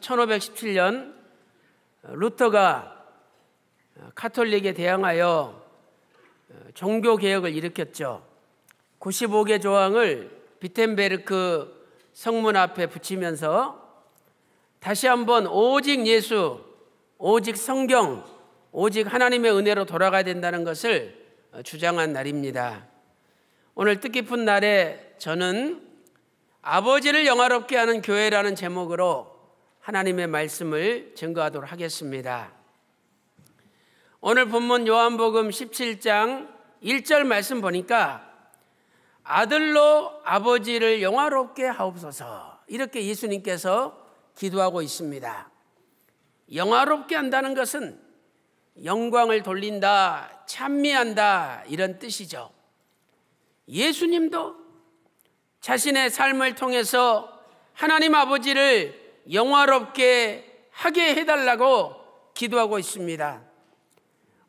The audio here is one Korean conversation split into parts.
1517년 루터가 카톨릭에 대항하여 어, 종교 개혁을 일으켰죠. 95개 조항을 비텐베르크 성문 앞에 붙이면서 다시 한번 오직 예수, 오직 성경, 오직 하나님의 은혜로 돌아가야 된다는 것을 어, 주장한 날입니다. 오늘 뜻깊은 날에 저는 아버지를 영화롭게 하는 교회라는 제목으로 하나님의 말씀을 증거하도록 하겠습니다. 오늘 본문 요한복음 17장 1절 말씀 보니까 아들로 아버지를 영화롭게 하옵소서. 이렇게 예수님께서 기도하고 있습니다. 영화롭게 한다는 것은 영광을 돌린다, 찬미한다, 이런 뜻이죠. 예수님도 자신의 삶을 통해서 하나님 아버지를 영화롭게 하게 해달라고 기도하고 있습니다.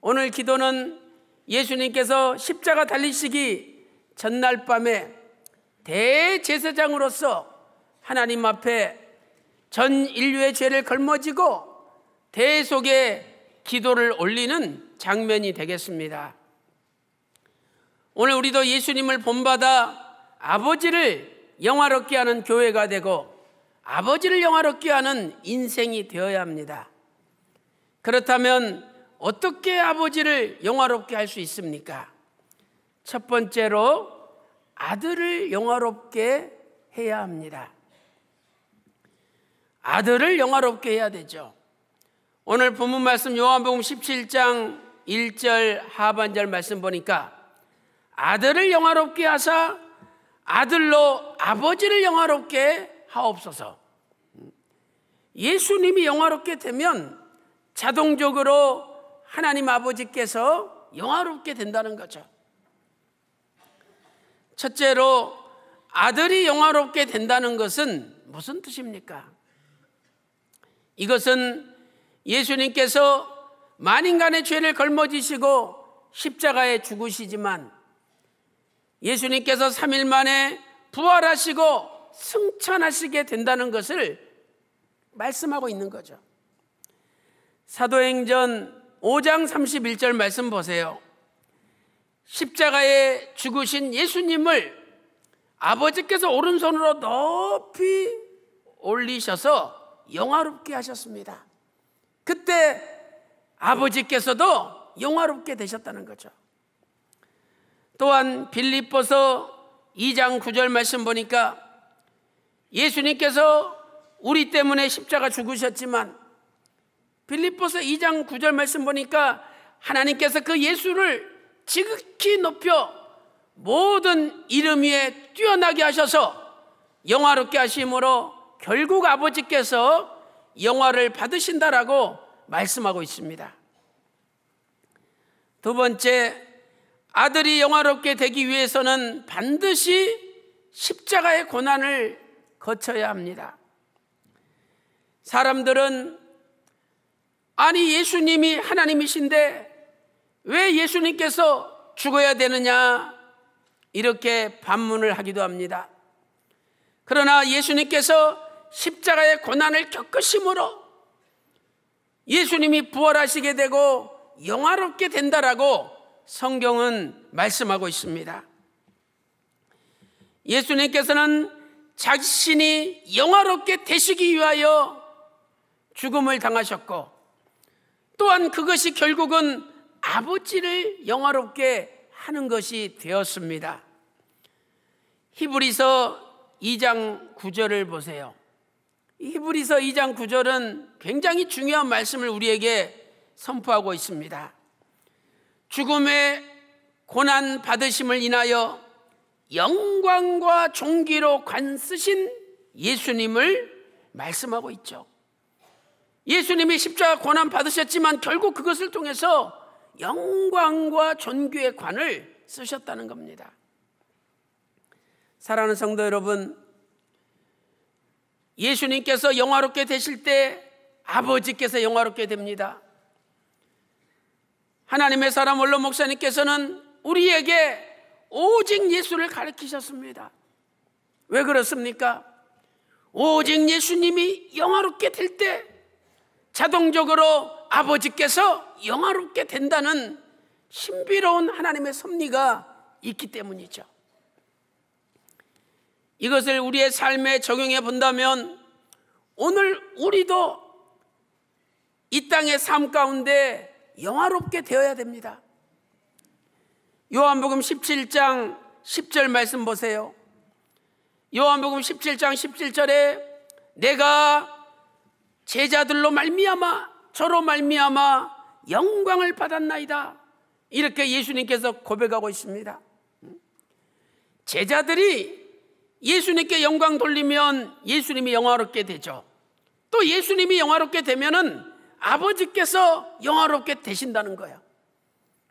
오늘 기도는 예수님께서 십자가 달리시기 전날 밤에 대제사장으로서 하나님 앞에 전 인류의 죄를 걸머지고 대속의 기도를 올리는 장면이 되겠습니다. 오늘 우리도 예수님을 본받아 아버지를 영화롭게 하는 교회가 되고 아버지를 영화롭게 하는 인생이 되어야 합니다. 그렇다면 어떻게 아버지를 영화롭게 할 수 있습니까? 첫 번째로 아들을 영화롭게 해야 합니다. 아들을 영화롭게 해야 되죠. 오늘 본문 말씀 요한복음 17장 1절 하반절 말씀 보니까 아들을 영화롭게 하사 아들로 아버지를 영화롭게 하옵소서. 예수님이 영화롭게 되면 자동적으로 하나님 아버지께서 영화롭게 된다는 거죠. 첫째로 아들이 영화롭게 된다는 것은 무슨 뜻입니까? 이것은 예수님께서 만인간의 죄를 걸머지시고 십자가에 죽으시지만 예수님께서 3일 만에 부활하시고 승천하시게 된다는 것을 말씀하고 있는 거죠. 사도행전 5장 31절 말씀 보세요. 십자가에 죽으신 예수님을 아버지께서 오른손으로 높이 올리셔서 영화롭게 하셨습니다. 그때 아버지께서도 영화롭게 되셨다는 거죠. 또한 빌립보서 2장 9절 말씀 보니까 예수님께서 우리 때문에 십자가 죽으셨지만 빌립보서 2장 9절 말씀 보니까 하나님께서 그 예수를 지극히 높여 모든 이름 위에 뛰어나게 하셔서 영화롭게 하심으로 결국 아버지께서 영화를 받으신다라고 말씀하고 있습니다. 두 번째, 아들이 영화롭게 되기 위해서는 반드시 십자가의 고난을 거쳐야 합니다. 사람들은 아니 예수님이 하나님이신데 왜 예수님께서 죽어야 되느냐 이렇게 반문을 하기도 합니다. 그러나 예수님께서 십자가의 고난을 겪으심으로 예수님이 부활하시게 되고 영화롭게 된다라고 성경은 말씀하고 있습니다. 예수님께서는 자신이 영화롭게 되시기 위하여 죽음을 당하셨고 또한 그것이 결국은 아버지를 영화롭게 하는 것이 되었습니다. 히브리서 2장 9절을 보세요. 히브리서 2장 9절은 굉장히 중요한 말씀을 우리에게 선포하고 있습니다. 죽음의 고난 받으심을 인하여 영광과 종기로 관쓰신 예수님을 말씀하고 있죠. 예수님이 십자가 고난 받으셨지만 결국 그것을 통해서 영광과 존귀의 관을 쓰셨다는 겁니다. 사랑하는 성도 여러분, 예수님께서 영화롭게 되실 때 아버지께서 영화롭게 됩니다. 하나님의 사람 원로 목사님께서는 우리에게 오직 예수를 가르치셨습니다. 왜 그렇습니까? 오직 예수님이 영화롭게 될때 자동적으로 아버지께서 영화롭게 된다는 신비로운 하나님의 섭리가 있기 때문이죠. 이것을 우리의 삶에 적용해 본다면 오늘 우리도 이 땅의 삶 가운데 영화롭게 되어야 됩니다. 요한복음 17장 10절 말씀 보세요. 요한복음 17장 17절에 내가 제자들로 말미암아 저로 말미암아 영광을 받았나이다. 이렇게 예수님께서 고백하고 있습니다. 음? 제자들이 예수님께 영광 돌리면 예수님이 영화롭게 되죠. 또 예수님이 영화롭게 되면은 아버지께서 영화롭게 되신다는 거예요.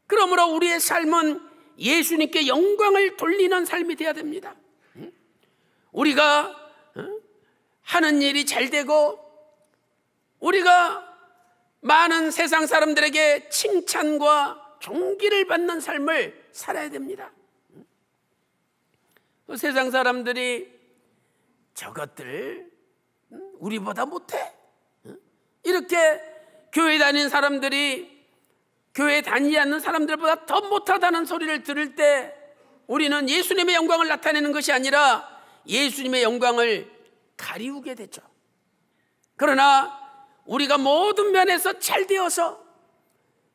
그러므로 우리의 삶은 예수님께 영광을 돌리는 삶이 되어야 됩니다. 음? 우리가 어? 하는 일이 잘 되고 우리가 많은 세상 사람들에게 칭찬과 존귀를 받는 삶을 살아야 됩니다. 그 세상 사람들이 저것들 우리보다 못해 이렇게 교회 다니는 사람들이 교회 다니지 않는 사람들보다 더 못하다는 소리를 들을 때 우리는 예수님의 영광을 나타내는 것이 아니라 예수님의 영광을 가리우게 되죠. 그러나 우리가 모든 면에서 잘 되어서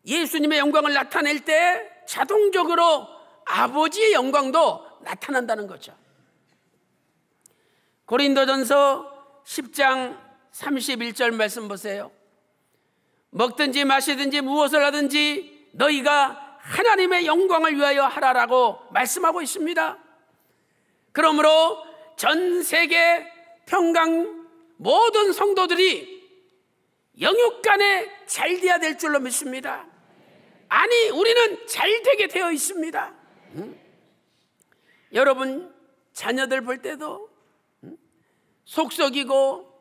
예수님의 영광을 나타낼 때 자동적으로 아버지의 영광도 나타난다는 거죠. 고린도전서 10장 31절 말씀 보세요. 먹든지 마시든지 무엇을 하든지 너희가 하나님의 영광을 위하여 하라라고 말씀하고 있습니다. 그러므로 전 세계 평강 모든 성도들이 영육간에 잘 돼야 될 줄로 믿습니다. 아니, 우리는 잘 되게 되어 있습니다. 응? 여러분, 자녀들 볼 때도 응? 속썩이고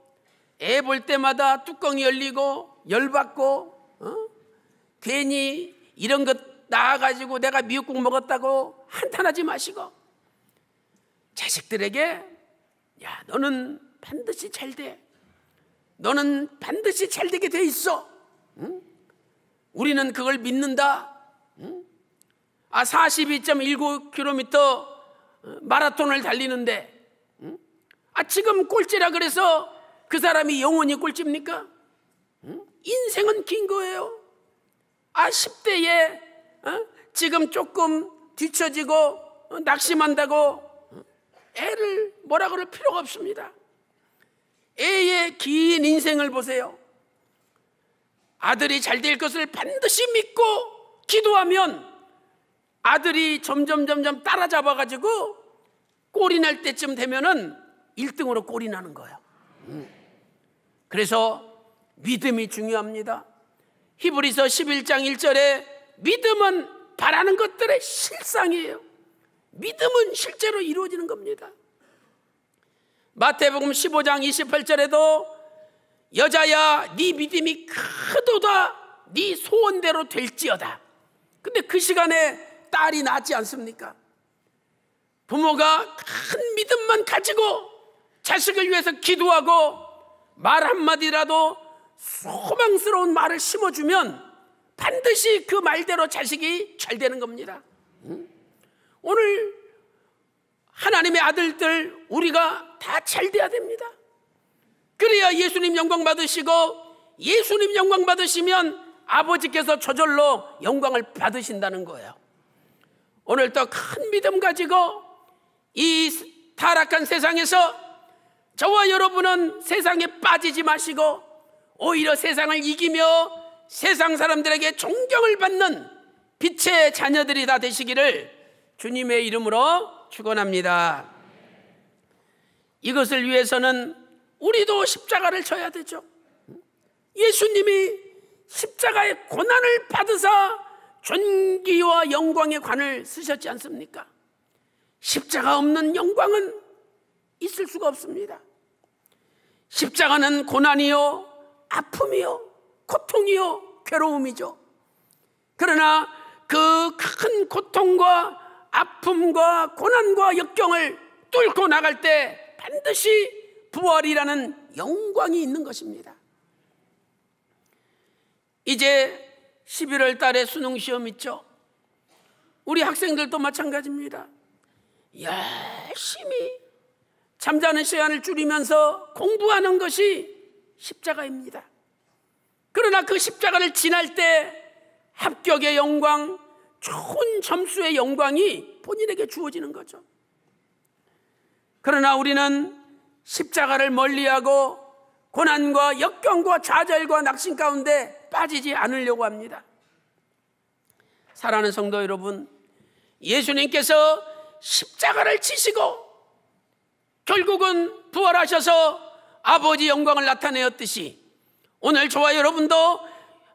애 볼 때마다 뚜껑이 열리고 열받고 어? 괜히 이런 것 나와가지고 내가 미역국 먹었다고 한탄하지 마시고 자식들에게 야 너는 반드시 잘 돼. 너는 반드시 잘 되게 돼 있어. 응? 우리는 그걸 믿는다. 응? 아, 42.19km 어, 마라톤을 달리는데, 응? 아, 지금 꼴찌라 그래서 그 사람이 영원히 꼴찌입니까? 인생은 긴 거예요. 아, 10대에 어? 지금 조금 뒤처지고 어, 낙심한다고 어? 애를 뭐라 그럴 필요가 없습니다. 애의 긴 인생을 보세요. 아들이 잘 될 것을 반드시 믿고 기도하면 아들이 점점 점점 따라잡아 가지고 꼴이 날 때쯤 되면은 1등으로 꼴이 나는 거예요. 음. 그래서 믿음이 중요합니다. 히브리서 11장 1절에 믿음은 바라는 것들의 실상이에요. 믿음은 실제로 이루어지는 겁니다. 마태복음 15장 28절에도 여자야 네 믿음이 크도다 네 소원대로 될지어다. 근데 그 시간에 딸이 낳지 않습니까? 부모가 큰 믿음만 가지고 자식을 위해서 기도하고 말 한마디라도 소망스러운 말을 심어주면 반드시 그 말대로 자식이 잘 되는 겁니다. 오늘 하나님의 아들들 우리가 다 잘 돼야 됩니다. 그래야 예수님 영광 받으시고 예수님 영광 받으시면 아버지께서 저절로 영광을 받으신다는 거예요. 오늘도 큰 믿음 가지고 이 타락한 세상에서 저와 여러분은 세상에 빠지지 마시고 오히려 세상을 이기며 세상 사람들에게 존경을 받는 빛의 자녀들이 다 되시기를 주님의 이름으로 축원합니다. 이것을 위해서는 우리도 십자가를 져야 되죠. 예수님이 십자가의 고난을 받으사 존귀와 영광의 관을 쓰셨지 않습니까? 십자가 없는 영광은 있을 수가 없습니다. 십자가는 고난이요, 아픔이요, 고통이요, 괴로움이죠. 그러나 그 큰 고통과 아픔과 고난과 역경을 뚫고 나갈 때 반드시 부활이라는 영광이 있는 것입니다. 이제 11월 달에 수능 시험 있죠. 우리 학생들도 마찬가지입니다. 열심히 잠자는 시간을 줄이면서 공부하는 것이 십자가입니다. 그러나 그 십자가를 지날 때 합격의 영광, 좋은 점수의 영광이 본인에게 주어지는 거죠. 그러나 우리는 십자가를 멀리하고 고난과 역경과 좌절과 낙심 가운데 빠지지 않으려고 합니다. 사랑하는 성도 여러분, 예수님께서 십자가를 치시고 결국은 부활하셔서 아버지 영광을 나타내었듯이 오늘 저와 여러분도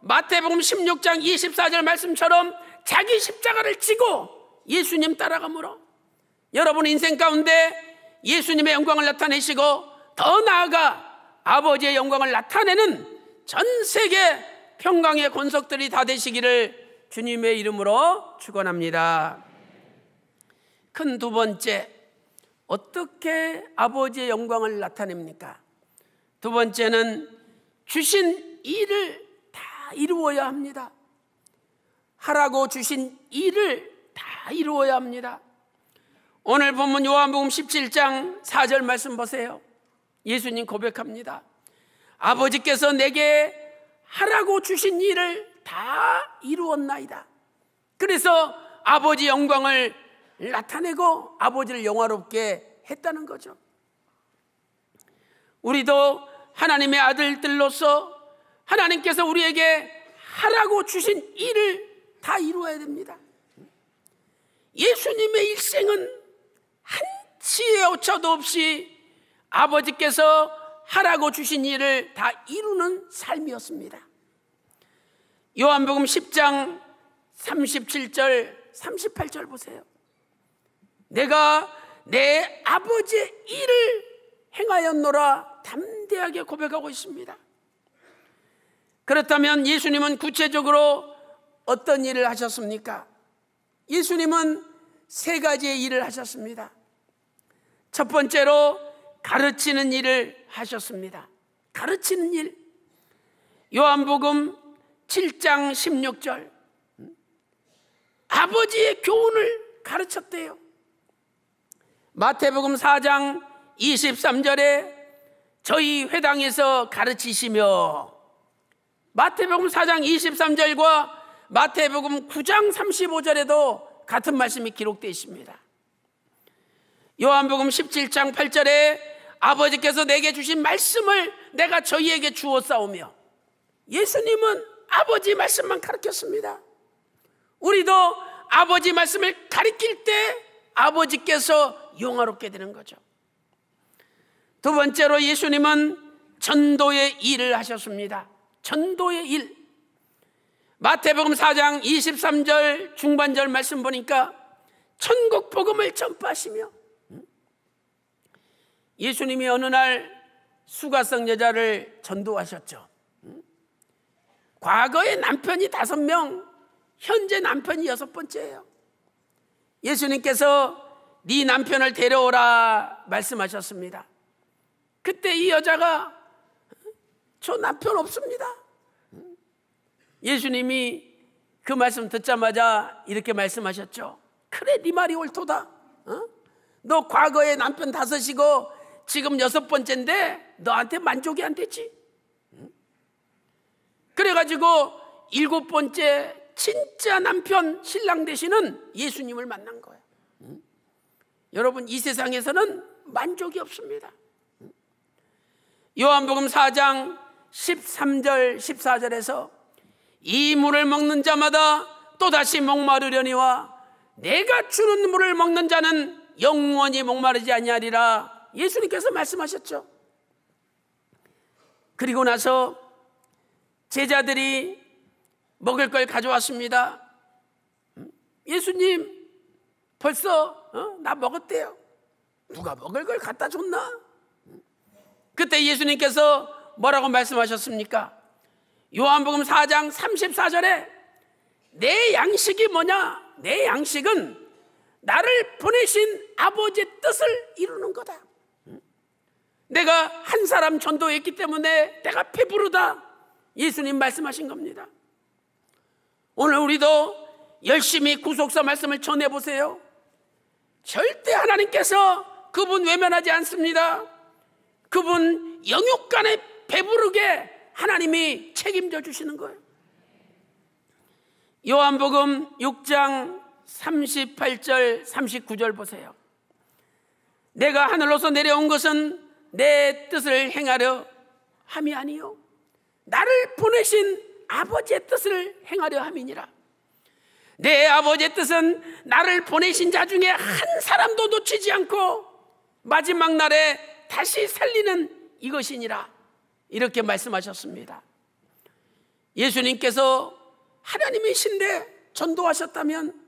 마태복음 16장 24절 말씀처럼 자기 십자가를 지고 예수님 따라가므로 여러분 인생 가운데 예수님의 영광을 나타내시고 더 나아가 아버지의 영광을 나타내는 전 세계 평강의 권석들이 다 되시기를 주님의 이름으로 축원합니다. 큰 두 번째 어떻게 아버지의 영광을 나타냅니까? 두 번째는 주신 일을 다 이루어야 합니다. 하라고 주신 일을 다 이루어야 합니다. 오늘 본문 요한복음 17장 4절 말씀 보세요. 예수님 고백합니다. 아버지께서 내게 하라고 주신 일을 다 이루었나이다. 그래서 아버지 영광을 나타내고 아버지를 영화롭게 했다는 거죠. 우리도 하나님의 아들들로서 하나님께서 우리에게 하라고 주신 일을 다 이루어야 됩니다. 예수님의 일생은 한치의 오차도 없이 아버지께서 하라고 주신 일을 다 이루는 삶이었습니다. 요한복음 10장 37절, 38절 보세요. 내가 내 아버지의 일을 행하였노라 담대하게 고백하고 있습니다. 그렇다면 예수님은 구체적으로 어떤 일을 하셨습니까? 예수님은 세 가지의 일을 하셨습니다. 첫 번째로 가르치는 일을 하셨습니다. 가르치는 일. 요한복음 7장 16절. 아버지의 교훈을 가르쳤대요. 마태복음 4장 23절에 저희 회당에서 가르치시며 마태복음 4장 23절과 마태복음 9장 35절에도 같은 말씀이 기록되어 있습니다. 요한복음 17장 8절에 아버지께서 내게 주신 말씀을 내가 저희에게 주었사오며 예수님은 아버지 말씀만 가르쳤습니다. 우리도 아버지 말씀을 가리킬 때 아버지께서 용화롭게 되는 거죠. 두 번째로 예수님은 전도의 일을 하셨습니다. 전도의 일. 마태복음 4장 23절 중반절 말씀 보니까 천국 복음을 전파하시며 예수님이 어느 날 수가성 여자를 전도하셨죠. 과거에 남편이 다섯 명, 현재 남편이 여섯 번째예요. 예수님께서 네 남편을 데려오라 말씀하셨습니다. 그때 이 여자가 저 남편 없습니다. 예수님이 그 말씀 듣자마자 이렇게 말씀하셨죠. 그래, 네 말이 옳도다. 어? 너 과거에 남편 다섯이고 지금 여섯 번째인데 너한테 만족이 안 되지. 그래가지고 일곱 번째 진짜 남편 신랑 되시는 예수님을 만난 거예요. 여러분 이 세상에서는 만족이 없습니다. 요한복음 4장 13절 14절에서 이 물을 먹는 자마다 또다시 목마르려니와 내가 주는 물을 먹는 자는 영원히 목마르지 아니하리라 예수님께서 말씀하셨죠. 그리고 나서 제자들이 먹을 걸 가져왔습니다. 음? 예수님 벌써 어? 나 먹었대요. 누가 먹을 걸 갖다 줬나? 음? 그때 예수님께서 뭐라고 말씀하셨습니까? 요한복음 4장 34절에 내 양식이 뭐냐? 내 양식은 나를 보내신 아버지의 뜻을 이루는 거다. 내가 한 사람 전도했기 때문에 내가 배부르다. 예수님 말씀하신 겁니다. 오늘 우리도 열심히 구속사 말씀을 전해보세요. 절대 하나님께서 그분 외면하지 않습니다. 그분 영육간에 배부르게 하나님이 책임져 주시는 거예요. 요한복음 6장 38절 39절 보세요. 내가 하늘로서 내려온 것은 내 뜻을 행하려 함이 아니요 나를 보내신 아버지의 뜻을 행하려 함이니라. 내 아버지의 뜻은 나를 보내신 자 중에 한 사람도 놓치지 않고 마지막 날에 다시 살리는 이것이니라. 이렇게 말씀하셨습니다. 예수님께서 하나님이신데 전도하셨다면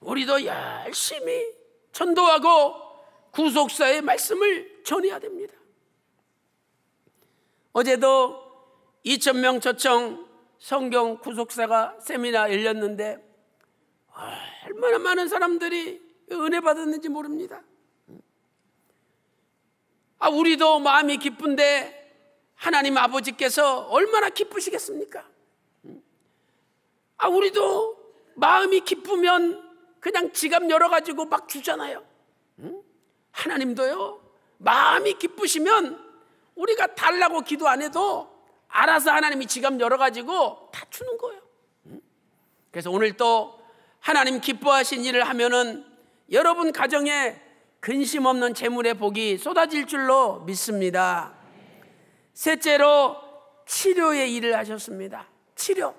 우리도 열심히 전도하고 구속사의 말씀을 전해야 됩니다. 어제도 2천명 초청 성경 구속사가 세미나 열렸는데 얼마나 많은 사람들이 은혜 받았는지 모릅니다. 아, 우리도 마음이 기쁜데 하나님 아버지께서 얼마나 기쁘시겠습니까? 아, 우리도 마음이 기쁘면 그냥 지갑 열어가지고 막 주잖아요. 하나님도요, 마음이 기쁘시면 우리가 달라고 기도 안 해도 알아서 하나님이 지갑 열어가지고 다 주는 거예요. 그래서 오늘 또 하나님 기뻐하신 일을 하면은 여러분 가정에 근심 없는 재물의 복이 쏟아질 줄로 믿습니다. 셋째로 치료의 일을 하셨습니다. 치료.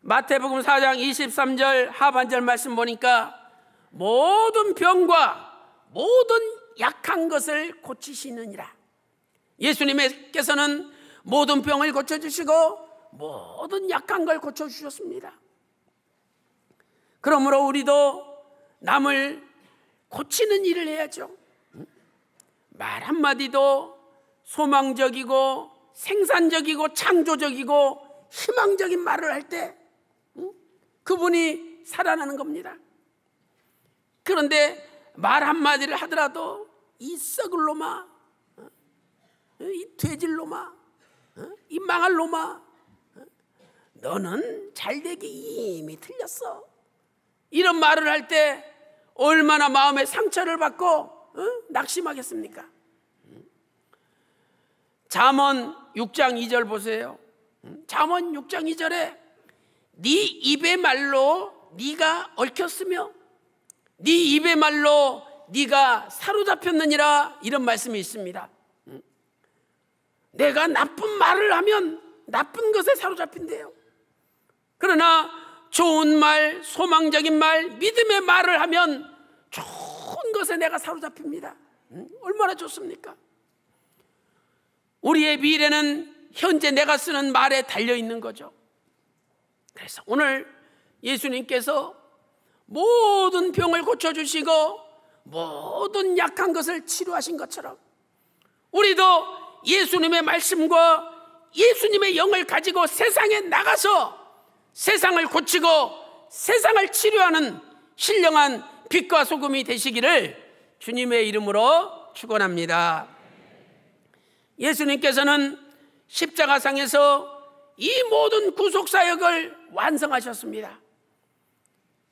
마태복음 4장 23절 하반절 말씀 보니까 모든 병과 모든 약한 것을 고치시느니라. 예수님께서는 모든 병을 고쳐주시고 모든 약한 걸 고쳐주셨습니다. 그러므로 우리도 남을 고치는 일을 해야죠. 말 한마디도 소망적이고 생산적이고 창조적이고 희망적인 말을 할 때 그분이 살아나는 겁니다. 그런데 말 한마디를 하더라도 이 썩을 놈아, 이 돼질 놈아, 이 망할 놈아, 너는 잘되기 이미 틀렸어. 이런 말을 할 때 얼마나 마음에 상처를 받고 낙심하겠습니까? 잠언 6장 2절 보세요. 잠언 6장 2절에 네 입의 말로 네가 얽혔으며 네 입의 말로 네가 사로잡혔느니라 이런 말씀이 있습니다. 내가 나쁜 말을 하면 나쁜 것에 사로잡힌대요. 그러나 좋은 말, 소망적인 말, 믿음의 말을 하면 좋은 것에 내가 사로잡힙니다. 얼마나 좋습니까? 우리의 미래는 현재 내가 쓰는 말에 달려 있는 거죠. 그래서 오늘 예수님께서 모든 병을 고쳐주시고 모든 약한 것을 치료하신 것처럼 우리도 예수님의 말씀과 예수님의 영을 가지고 세상에 나가서 세상을 고치고 세상을 치료하는 신령한 빛과 소금이 되시기를 주님의 이름으로 축원합니다. 예수님께서는 십자가상에서 이 모든 구속사역을 완성하셨습니다.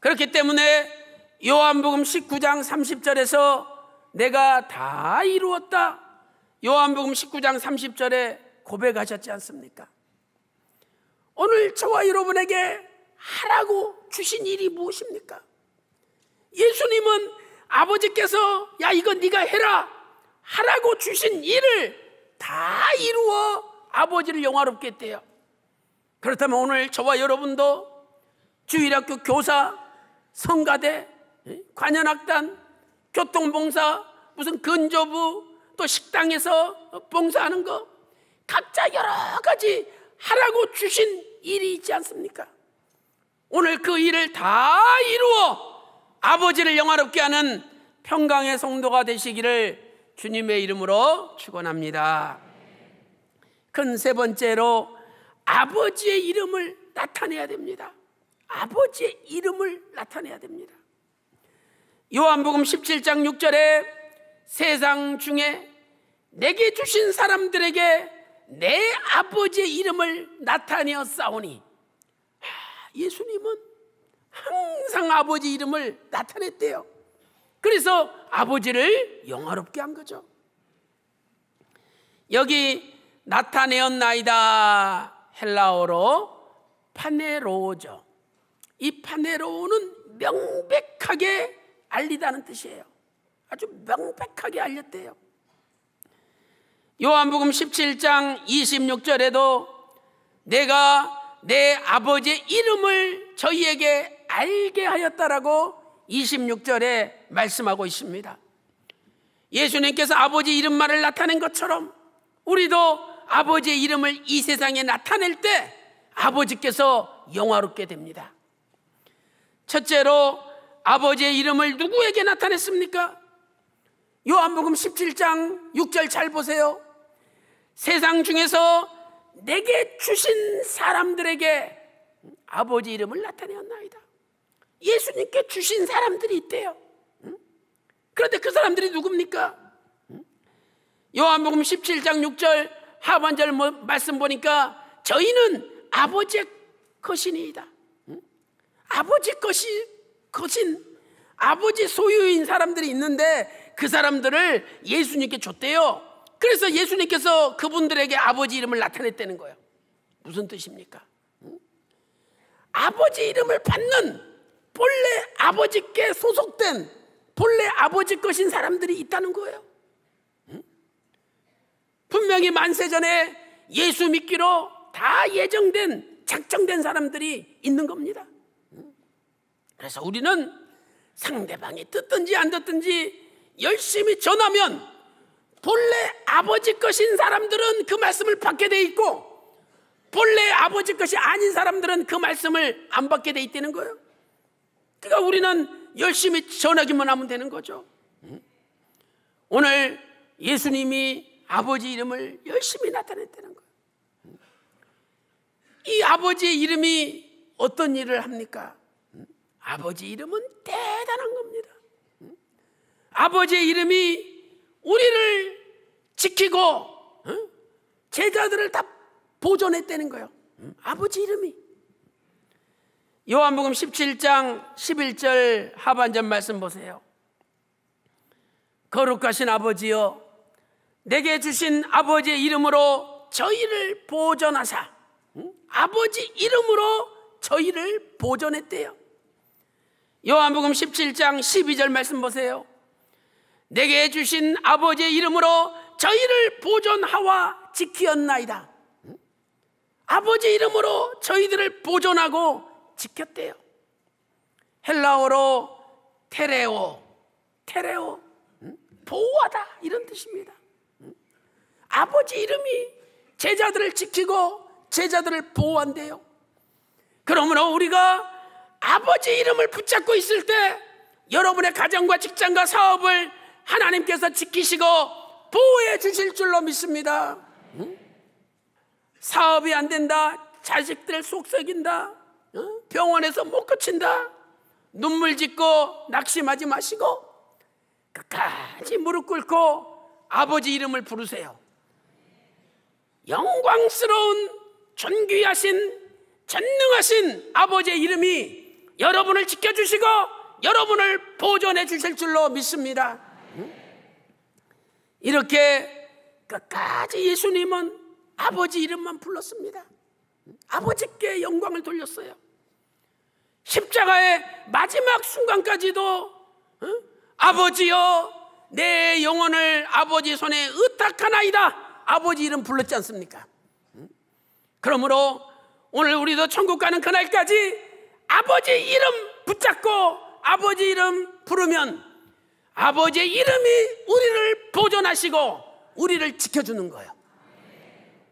그렇기 때문에 요한복음 19장 30절에서 내가 다 이루었다. 요한복음 19장 30절에 고백하셨지 않습니까? 오늘 저와 여러분에게 하라고 주신 일이 무엇입니까? 예수님은 아버지께서 야이거 네가 해라 하라고 주신 일을 다 이루어 아버지를 영화롭게 했대요. 그렇다면 오늘 저와 여러분도 주일학교 교사, 성가대, 예? 관현악단, 교통봉사, 무슨 근조부, 또 식당에서 봉사하는 거, 각자 여러 가지 하라고 주신 일이 있지 않습니까? 오늘 그 일을 다 이루어 아버지를 영화롭게 하는 평강의 성도가 되시기를 주님의 이름으로 축원합니다. 큰 세 번째로 아버지의 이름을 나타내야 됩니다. 아버지의 이름을 나타내야 됩니다. 요한복음 17장 6절에 세상 중에 내게 주신 사람들에게 내 아버지의 이름을 나타내어 싸우니 아, 예수님은 항상 아버지 이름을 나타냈대요. 그래서 아버지를 영화롭게 한 거죠. 여기 나타내었나이다 헬라어로 파네로죠. 이 파네로는 명백하게 알리다는 뜻이에요. 아주 명백하게 알렸대요. 요한복음 17장 26절에도 내가 내 아버지의 이름을 저희에게 알게 하였다라고 26절에 말씀하고 있습니다. 예수님께서 아버지 이름말을 나타낸 것처럼 우리도 아버지의 이름을 이 세상에 나타낼 때 아버지께서 영화롭게 됩니다. 첫째로 아버지의 이름을 누구에게 나타냈습니까? 요한복음 17장 6절 잘 보세요. 세상 중에서 내게 주신 사람들에게 아버지 이름을 나타내었나이다. 예수님께 주신 사람들이 있대요. 그런데 그 사람들이 누굽니까? 요한복음 17장 6절 하반절 뭐 말씀 보니까 저희는 아버지의 것이니이다. 아버지 것이 것인 아버지 소유인 사람들이 있는데 그 사람들을 예수님께 줬대요. 그래서 예수님께서 그분들에게 아버지 이름을 나타냈다는 거예요. 무슨 뜻입니까? 아버지 이름을 받는 본래 아버지께 소속된 본래 아버지 것인 사람들이 있다는 거예요. 분명히 만세 전에 예수 믿기로 다 예정된 작정된 사람들이 있는 겁니다. 그래서 우리는 상대방이 듣든지 안 듣든지 열심히 전하면 본래 아버지 것인 사람들은 그 말씀을 받게 돼 있고 본래 아버지 것이 아닌 사람들은 그 말씀을 안 받게 돼 있다는 거예요. 그러니까 우리는 열심히 전하기만 하면 되는 거죠. 오늘 예수님이 아버지 이름을 열심히 나타냈다는 거예요. 이 아버지의 이름이 어떤 일을 합니까? 아버지 이름은 대단한 겁니다. 아버지의 이름이 우리를 지키고 제자들을 다 보존했다는 거예요. 아버지 이름이 요한복음 17장 11절 하반전 말씀 보세요. 거룩하신 아버지여 내게 주신 아버지의 이름으로 저희를 보존하사 응? 아버지 이름으로 저희를 보존했대요. 요한복음 17장 12절 말씀 보세요. 내게 주신 아버지의 이름으로 저희를 보존하와 지키었나이다. 응? 아버지 이름으로 저희들을 보존하고 지켰대요. 헬라어로 테레오, 테레오, 보호하다 이런 뜻입니다. 아버지 이름이 제자들을 지키고 제자들을 보호한대요. 그러므로 우리가 아버지 이름을 붙잡고 있을 때 여러분의 가정과 직장과 사업을 하나님께서 지키시고 보호해 주실 줄로 믿습니다. 사업이 안 된다, 자식들 속썩인다, 병원에서 못 고친다. 눈물 짓고 낙심하지 마시고 끝까지 무릎 꿇고 아버지 이름을 부르세요. 영광스러운 존귀하신 전능하신 아버지의 이름이 여러분을 지켜주시고 여러분을 보존해 주실 줄로 믿습니다. 이렇게 끝까지 예수님은 아버지 이름만 불렀습니다. 아버지께 영광을 돌렸어요. 십자가의 마지막 순간까지도 어? 아버지여 내 영혼을 아버지 손에 의탁하나이다 아버지 이름 불렀지 않습니까? 그러므로 오늘 우리도 천국 가는 그날까지 아버지 이름 붙잡고 아버지 이름 부르면 아버지의 이름이 우리를 보존하시고 우리를 지켜주는 거예요.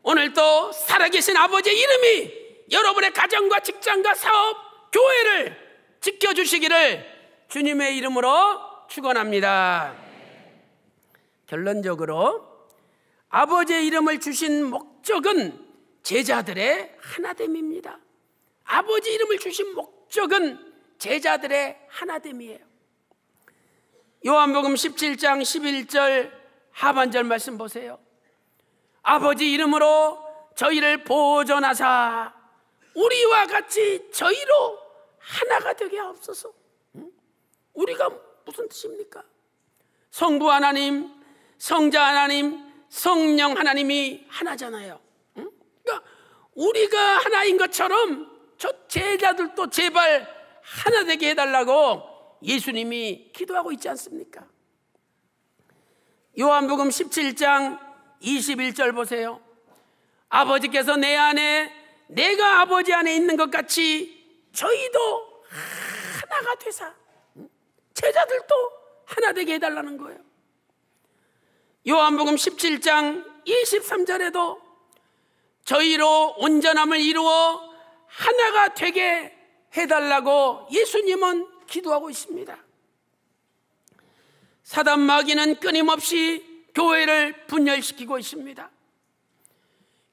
오늘 또 살아계신 아버지의 이름이 여러분의 가정과 직장과 사업 교회를 지켜주시기를 주님의 이름으로 축원합니다. 결론적으로 아버지의 이름을 주신 목적은 제자들의 하나됨입니다. 아버지 이름을 주신 목적은 제자들의 하나됨이에요. 요한복음 17장 11절 하반절 말씀 보세요. 아버지 이름으로 저희를 보존하사 우리와 같이 저희로 하나가 되게 하옵소서. 우리가 무슨 뜻입니까? 성부 하나님, 성자 하나님, 성령 하나님이 하나잖아요. 그러니까 우리가 하나인 것처럼 저 제자들도 제발 하나 되게 해달라고 예수님이 기도하고 있지 않습니까? 요한복음 17장 21절 보세요. 아버지께서 내 안에 내가 아버지 안에 있는 것 같이 저희도 하나가 되사 제자들도 하나 되게 해달라는 거예요. 요한복음 17장 23절에도 저희로 온전함을 이루어 하나가 되게 해달라고 예수님은 기도하고 있습니다. 사단 마귀는 끊임없이 교회를 분열시키고 있습니다.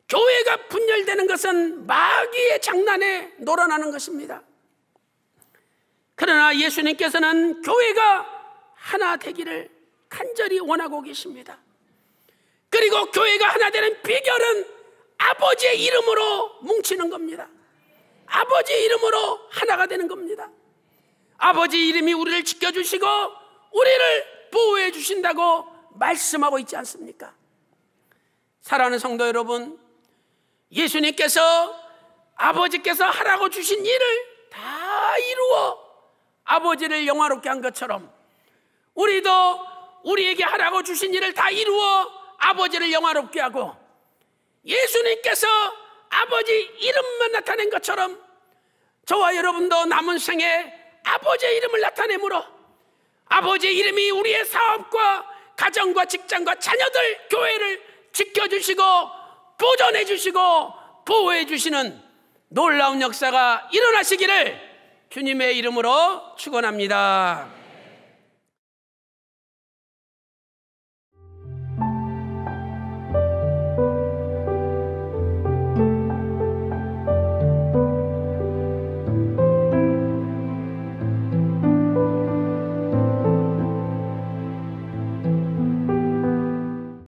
교회가 분열되는 것은 마귀의 장난에 놀아나는 것입니다. 그러나 예수님께서는 교회가 하나 되기를 간절히 원하고 계십니다. 그리고 교회가 하나 되는 비결은 아버지의 이름으로 뭉치는 겁니다. 아버지 이름으로 하나가 되는 겁니다. 아버지 이름이 우리를 지켜주시고 우리를 보호해 주신다고 말씀하고 있지 않습니까? 사랑하는 성도 여러분, 예수님께서 아버지께서 하라고 주신 일을 다 이루어 아버지를 영화롭게 한 것처럼 우리도 우리에게 하라고 주신 일을 다 이루어 아버지를 영화롭게 하고 예수님께서 아버지 이름만 나타낸 것처럼 저와 여러분도 남은 생에 아버지의 이름을 나타내므로 아버지의 이름이 우리의 사업과 가정과 직장과 자녀들, 교회를 지켜주시고 보존해 주시고 보호해 주시는 놀라운 역사가 일어나시기를 주님의 이름으로 축원합니다.